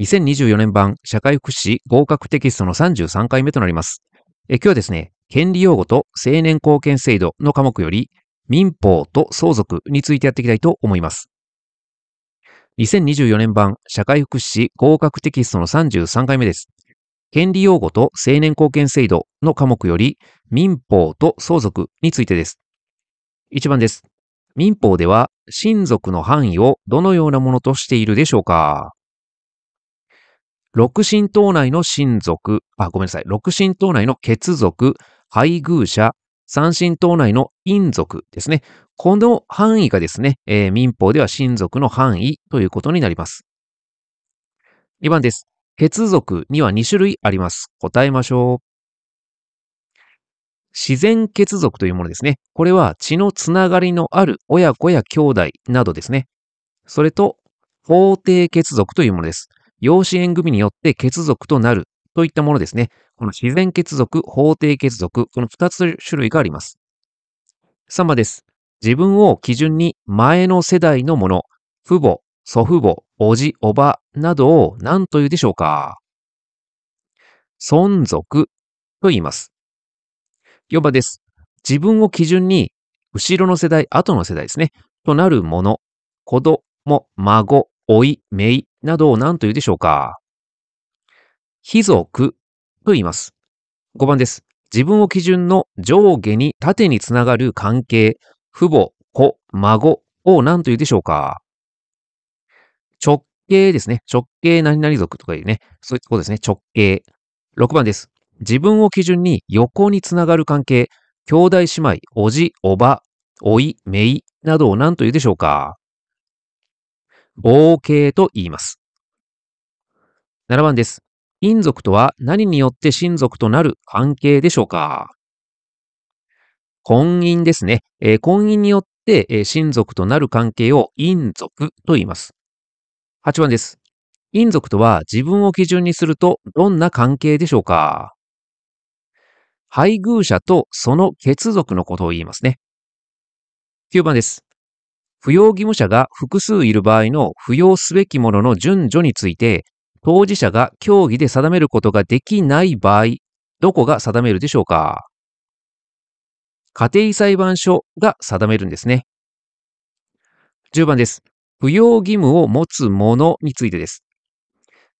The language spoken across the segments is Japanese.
2024年版社会福祉士合格テキストの33回目となります。え今日はですね、権利擁護と青年貢献制度の科目より民法と相続についてやっていきたいと思います。2024年版社会福祉士合格テキストの33回目です。権利擁護と青年貢献制度の科目より民法と相続についてです。1番です。民法では親族の範囲をどのようなものとしているでしょうか六神島内の親族、あ、ごめんなさい、六神島内の血族、配偶者、三神島内の陰族ですね。この範囲がですね、えー、民法では親族の範囲ということになります。2番です。血族には2種類あります。答えましょう。自然血族というものですね。これは血のつながりのある親子や兄弟などですね。それと、法定血族というものです。養子縁組によって血族となるといったものですね。この自然血族、法定血族、この2つ種類があります。3番です。自分を基準に前の世代のもの、父母、祖父母、おじ、おばなどを何というでしょうか存続と言います。4番です。自分を基準に後ろの世代、後の世代ですね、となるもの、子供、孫、老い、姪などを何と言うでしょうか貴族と言います。5番です。自分を基準の上下に縦につながる関係、父母、子、孫を何と言うでしょうか直径ですね。直径何々族とかいうね。そういっとこですね。直径。6番です。自分を基準に横につながる関係、兄弟姉妹、おじ、おば、おい、めいなどを何と言うでしょうか OK と言います。7番です。姻族とは何によって親族となる関係でしょうか婚姻ですね。えー、婚姻によって、えー、親族となる関係を姻族と言います。8番です。姻族とは自分を基準にするとどんな関係でしょうか配偶者とその血族のことを言いますね。9番です。扶養義務者が複数いる場合の扶養すべきものの順序について、当事者が協議で定めることができない場合、どこが定めるでしょうか家庭裁判所が定めるんですね。10番です。扶養義務を持つ者についてです。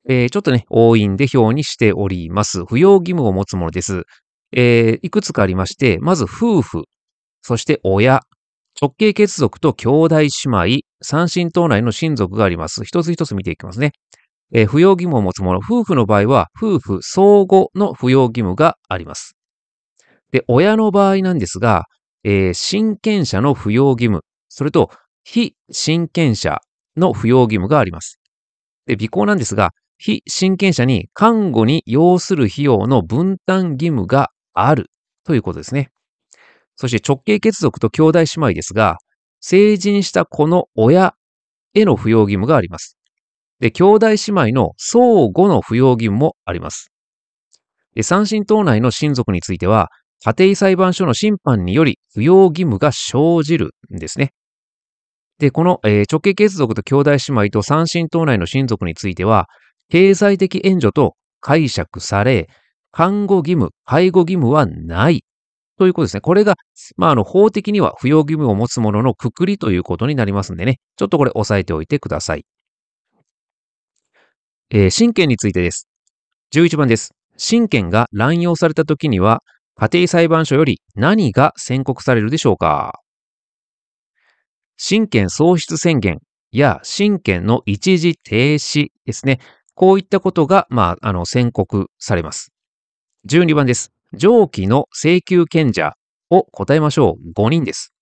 えー、ちょっとね、多いんで表にしております。扶養義務を持つものです。えー、いくつかありまして、まず夫婦、そして親、直系血族と兄弟姉妹、三親等内の親族があります。一つ一つ見ていきますね。えー、扶養義務を持つ者、夫婦の場合は、夫婦相互の扶養義務があります。で、親の場合なんですが、えー、親権者の扶養義務、それと、非親権者の扶養義務があります。で、尾行なんですが、非親権者に看護に要する費用の分担義務があるということですね。そして直系血族と兄弟姉妹ですが、成人した子の親への扶養義務があります。で、兄弟姉妹の相互の扶養義務もあります。で、三親等内の親族については、家庭裁判所の審判により扶養義務が生じるんですね。で、この、えー、直系血族と兄弟姉妹と三親等内の親族については、経済的援助と解釈され、看護義務、介護義務はないということですね。これが、まあ、あの、法的には扶養義務を持つ者のくくりということになりますんでね。ちょっとこれ押さえておいてください。えー、親権についてです。11番です。親権が乱用された時には、家庭裁判所より何が宣告されるでしょうか親権喪失宣言や親権の一時停止ですね。こういったことが、まあ、あの、宣告されます。12番です。上記の請求権者を答えましょう。5人です。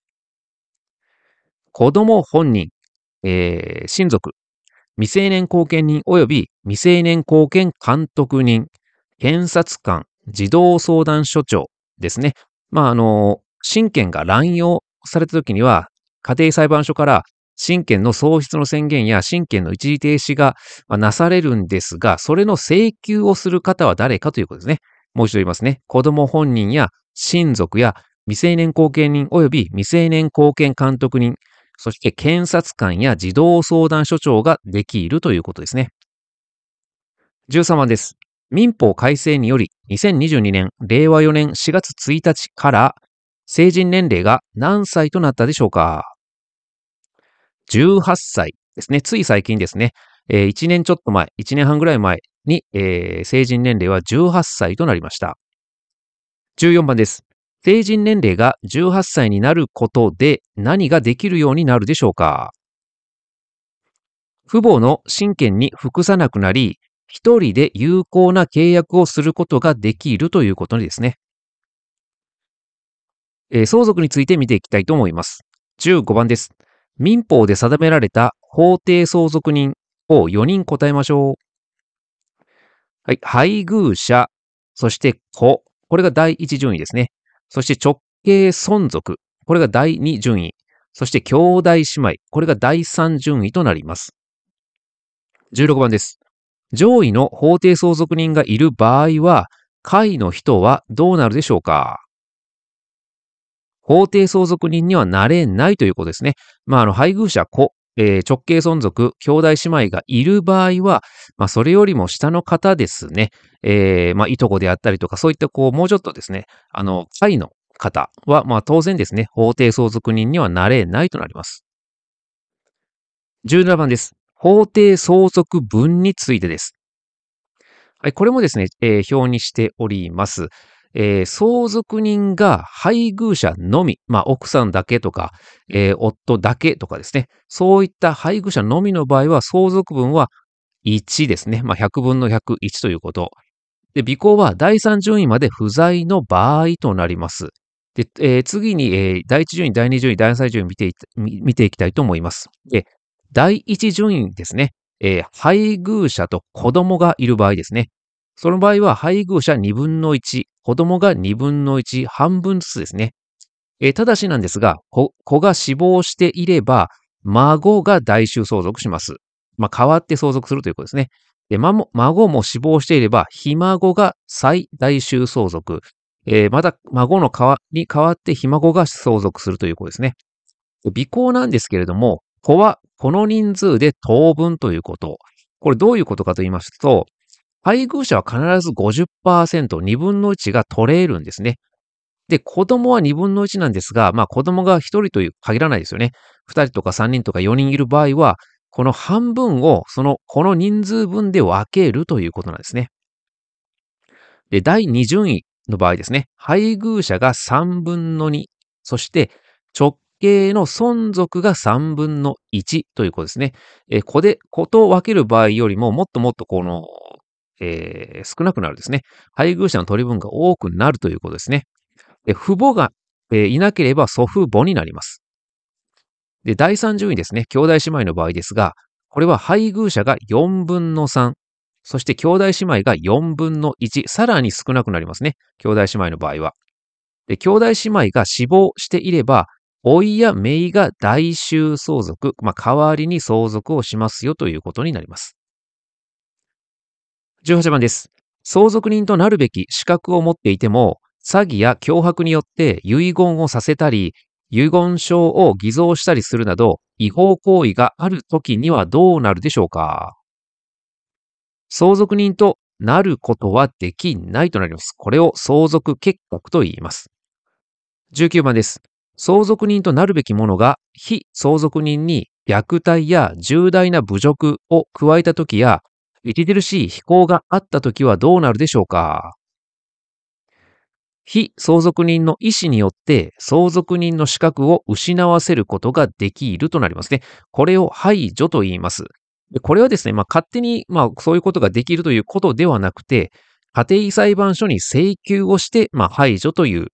子供本人、えー、親族、未成年後見人及び未成年後見監督人、検察官、児童相談所長ですね。まあ、あの、親権が乱用された時には、家庭裁判所から親権の喪失の宣言や親権の一時停止がなされるんですが、それの請求をする方は誰かということですね。もう一度言いますね。子供本人や親族や未成年後見人及び未成年後見監督人、そして検察官や児童相談所長ができるということですね。13番です。民法改正により、2022年、令和4年4月1日から、成人年齢が何歳となったでしょうか ?18 歳ですね。つい最近ですね。えー、1年ちょっと前、1年半ぐらい前に、えー、成人年齢は18歳となりました。14番です。成人年齢が18歳になることで何ができるようになるでしょうか父母の親権に服さなくなり、一人で有効な契約をすることができるということですね。えー、相続について見ていきたいと思います。15番です。民法で定められた法定相続人を4人答えましょう。はい、配偶者、そして子、これが第一順位ですね。そして直系存続、これが第二順位。そして兄弟姉妹、これが第三順位となります。16番です。上位の法定相続人がいる場合は、下位の人はどうなるでしょうか法定相続人にはなれないということですね。まあ、あの、配偶者子えー、直系存続、兄弟姉妹がいる場合は、まあ、それよりも下の方ですね、えー、まあ、いとこであったりとか、そういった、こう、もうちょっとですね、あの、会の方は、まあ、当然ですね、法定相続人にはなれないとなります。17番です。法定相続分についてです。はい、これもですね、えー、表にしております。えー、相続人が配偶者のみ、まあ、奥さんだけとか、えー、夫だけとかですね、そういった配偶者のみの場合は、相続分は1ですね。まあ、100分の101ということ。で、尾行は第3順位まで不在の場合となります。で、えー、次に、えー、第1順位、第2順位、第3順位見てい見ていきたいと思います。で、第1順位ですね。えー、配偶者と子供がいる場合ですね。その場合は配偶者2分の1、子供が2分の1、半分ずつですね。えただしなんですが、子が死亡していれば、孫が代衆相続します。まあ、代わって相続するということですね。で、孫も死亡していれば、ひ孫が再代衆相続。えー、また、孫の代わに代わってひ孫が相続するということですね。尾行なんですけれども、子はこの人数で当分ということ。これどういうことかと言いますと、配偶者は必ず50%、2分の1が取れるんですね。で、子供は2分の1なんですが、まあ子供が1人という限らないですよね。2人とか3人とか4人いる場合は、この半分を、その、この人数分で分けるということなんですね。で、第2順位の場合ですね。配偶者が3分の2、そして直系の存続が3分の1ということですね。え子で、子と分ける場合よりも、もっともっとこのえー、少なくなるですね。配偶者の取り分が多くなるということですね。で父母が、えー、いなければ祖父母になります。で、第3順位ですね。兄弟姉妹の場合ですが、これは配偶者が4分の3、そして兄弟姉妹が4分の1、さらに少なくなりますね。兄弟姉妹の場合は。で、兄弟姉妹が死亡していれば、老いや姪が代衆相続、まあ、代わりに相続をしますよということになります。18番です。相続人となるべき資格を持っていても、詐欺や脅迫によって遺言をさせたり、遺言書を偽造したりするなど、違法行為がある時にはどうなるでしょうか相続人となることはできないとなります。これを相続結核と言います。19番です。相続人となるべき者が非相続人に虐待や重大な侮辱を加えたときや、著しい非行があったときはどうなるでしょうか非相続人の意思によって相続人の資格を失わせることができるとなりますね。これを排除と言います。これはですね、まあ、勝手に、まあ、そういうことができるということではなくて、家庭裁判所に請求をして、まあ、排除という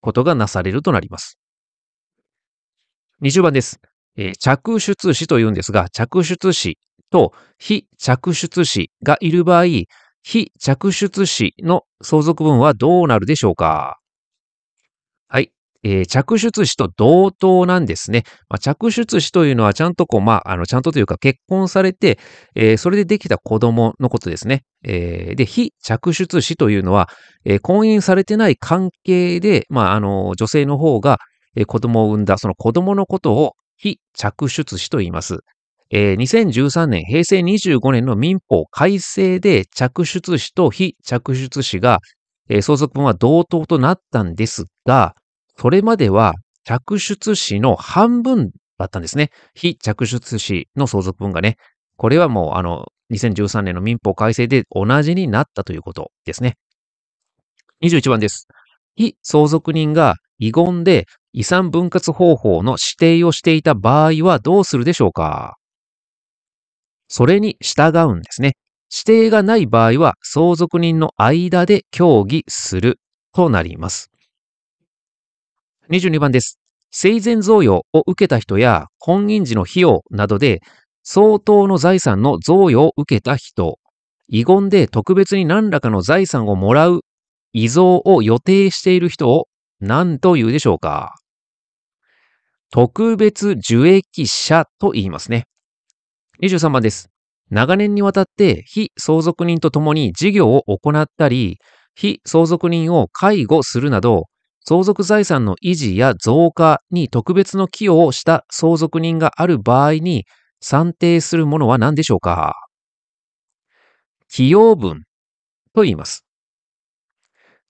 ことがなされるとなります。20番です。え着出死というんですが、着出死と非着出子がいる場合、非着出子の相続分はどうなるでしょうかはい。えー、着出子と同等なんですね。まあ、着出子というのはちゃんとこう、まあ、あの、ちゃんとというか結婚されて、えー、それでできた子供のことですね。えー、で、非着出子というのは、えー、婚姻されてない関係で、まあ、あの、女性の方が、えー、子供を産んだ、その子供のことを非着出子と言います。えー、2013年、平成25年の民法改正で着出子と非着出子が、えー、相続分は同等となったんですが、それまでは着出子の半分だったんですね。非着出子の相続分がね。これはもう、あの、2013年の民法改正で同じになったということですね。21番です。非相続人が遺言で遺産分割方法の指定をしていた場合はどうするでしょうかそれに従うんですね。指定がない場合は相続人の間で協議するとなります。22番です。生前贈与を受けた人や婚姻時の費用などで相当の財産の贈与を受けた人、遺言で特別に何らかの財産をもらう遺贈を予定している人を何と言うでしょうか特別受益者と言いますね。23番です。長年にわたって非相続人と共に事業を行ったり、非相続人を介護するなど、相続財産の維持や増加に特別の寄与をした相続人がある場合に算定するものは何でしょうか寄与分と言います。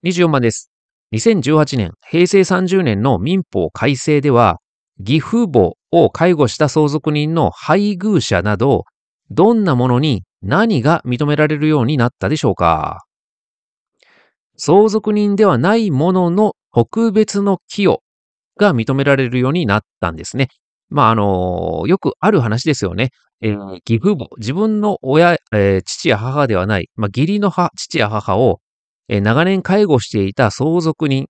24番です。2018年、平成30年の民法改正では、義父母を介護した相続人の配偶者など、どんなものに何が認められるようになったでしょうか相続人ではないものの特別の寄与が認められるようになったんですね。まあ、あの、よくある話ですよね。えー、義父母、自分の親、えー、父や母ではない、まあ、義理の母、父や母を、えー、長年介護していた相続人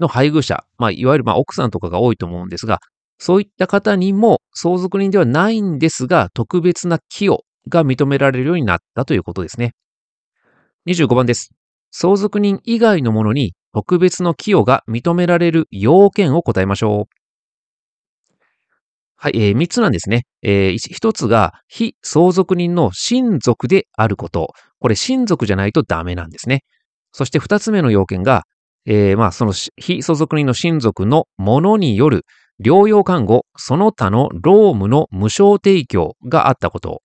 の配偶者、まあ、いわゆる、まあ、奥さんとかが多いと思うんですが、そういった方にも相続人ではないんですが、特別な寄与が認められるようになったということですね。25番です。相続人以外のものに特別の寄与が認められる要件を答えましょう。はい、えー、3つなんですね。えー、1つが、非相続人の親族であること。これ、親族じゃないとダメなんですね。そして2つ目の要件が、えー、まあ、その非相続人の親族のものによる療養看護、その他の労務の無償提供があったこと。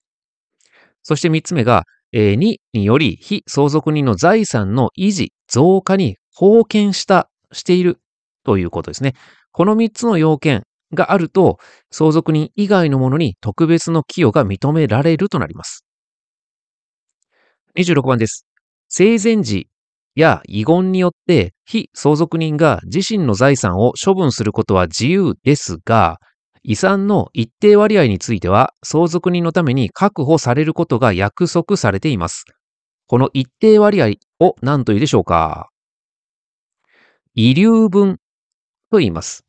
そして3つ目が、え2により非相続人の財産の維持、増加に貢献した、しているということですね。この3つの要件があると、相続人以外のものに特別の寄与が認められるとなります。26番です。生前時や遺言によって非相続人が自身の財産を処分することは自由ですが、遺産の一定割合については相続人のために確保されることが約束されています。この一定割合を何と言うでしょうか遺留分と言います。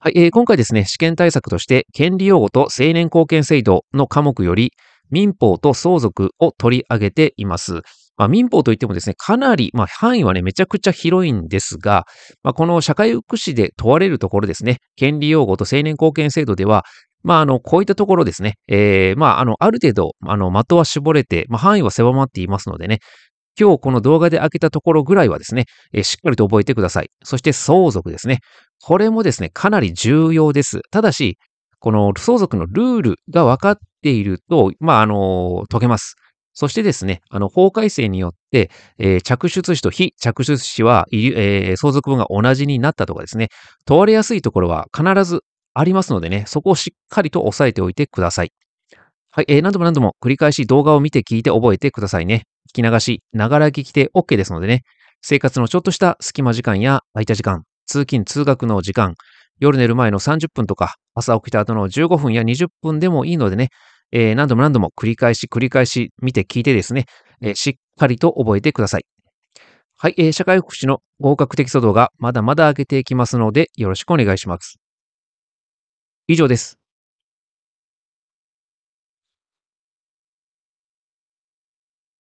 はい、えー、今回ですね、試験対策として権利用語と成年貢献制度の科目より民法と相続を取り上げています。まあ、民法といってもですね、かなり、まあ、範囲はね、めちゃくちゃ広いんですが、まあ、この社会福祉で問われるところですね、権利擁護と青年貢献制度では、まあ、あの、こういったところですね、えー、まあ、あの、ある程度、あの、的は絞れて、まあ、範囲は狭まっていますのでね、今日この動画で開けたところぐらいはですね、えー、しっかりと覚えてください。そして相続ですね。これもですね、かなり重要です。ただし、この相続のルールが分かっていると、まあ、あの、解けます。そしてですね、あの、法改正によって、えー、着出紙と非着出紙は、えー、相続分が同じになったとかですね、問われやすいところは必ずありますのでね、そこをしっかりと押さえておいてください。はい、えー、何度も何度も繰り返し動画を見て聞いて覚えてくださいね。聞き流し、ながら聞きで OK ですのでね、生活のちょっとした隙間時間や空いた時間、通勤通学の時間、夜寝る前の30分とか、朝起きた後の15分や20分でもいいのでね、えー、何度も何度も繰り返し繰り返し見て聞いてですね、えー、しっかりと覚えてください。はい、えー、社会福祉の合格的素動がまだまだ上げていきますのでよろしくお願いします。以上です。